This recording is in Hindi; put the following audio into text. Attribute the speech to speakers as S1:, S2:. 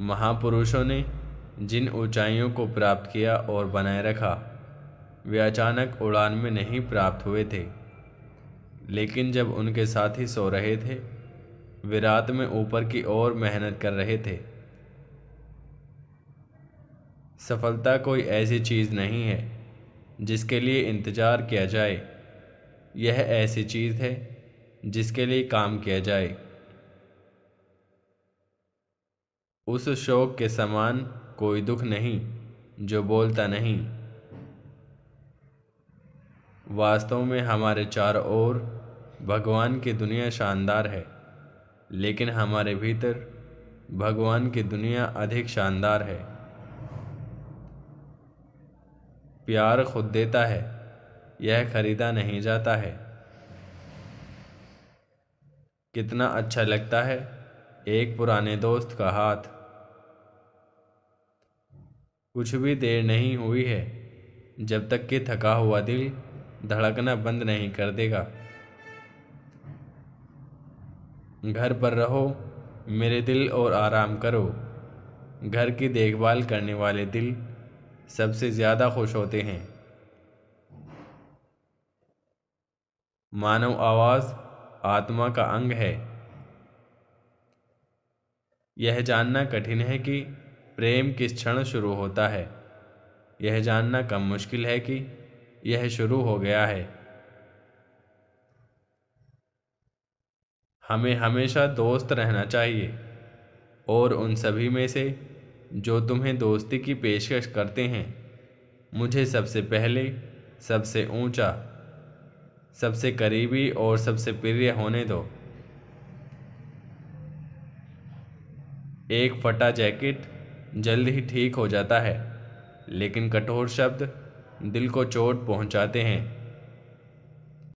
S1: महापुरुषों ने जिन ऊँचाइयों को प्राप्त किया और बनाए रखा वे अचानक उड़ान में नहीं प्राप्त हुए थे लेकिन जब उनके साथ ही सो रहे थे वे रात में ऊपर की ओर मेहनत कर रहे थे सफलता कोई ऐसी चीज़ नहीं है जिसके लिए इंतज़ार किया जाए यह ऐसी चीज़ है जिसके लिए काम किया जाए उस शोक के समान कोई दुख नहीं जो बोलता नहीं वास्तव में हमारे चार ओर भगवान की दुनिया शानदार है लेकिन हमारे भीतर भगवान की दुनिया अधिक शानदार है प्यार खुद देता है यह खरीदा नहीं जाता है कितना अच्छा लगता है एक पुराने दोस्त का हाथ कुछ भी देर नहीं हुई है जब तक कि थका हुआ दिल धड़कना बंद नहीं कर देगा घर पर रहो मेरे दिल और आराम करो घर की देखभाल करने वाले दिल सबसे ज़्यादा खुश होते हैं मानव आवाज़ आत्मा का अंग है यह जानना कठिन है कि प्रेम किस क्षण शुरू होता है यह जानना कम मुश्किल है कि यह शुरू हो गया है हमें हमेशा दोस्त रहना चाहिए और उन सभी में से जो तुम्हें दोस्ती की पेशकश करते हैं मुझे सबसे पहले सबसे ऊंचा सबसे करीबी और सबसे प्रिय होने दो एक फटा जैकेट जल्द ही ठीक हो जाता है लेकिन कठोर शब्द दिल को चोट पहुंचाते हैं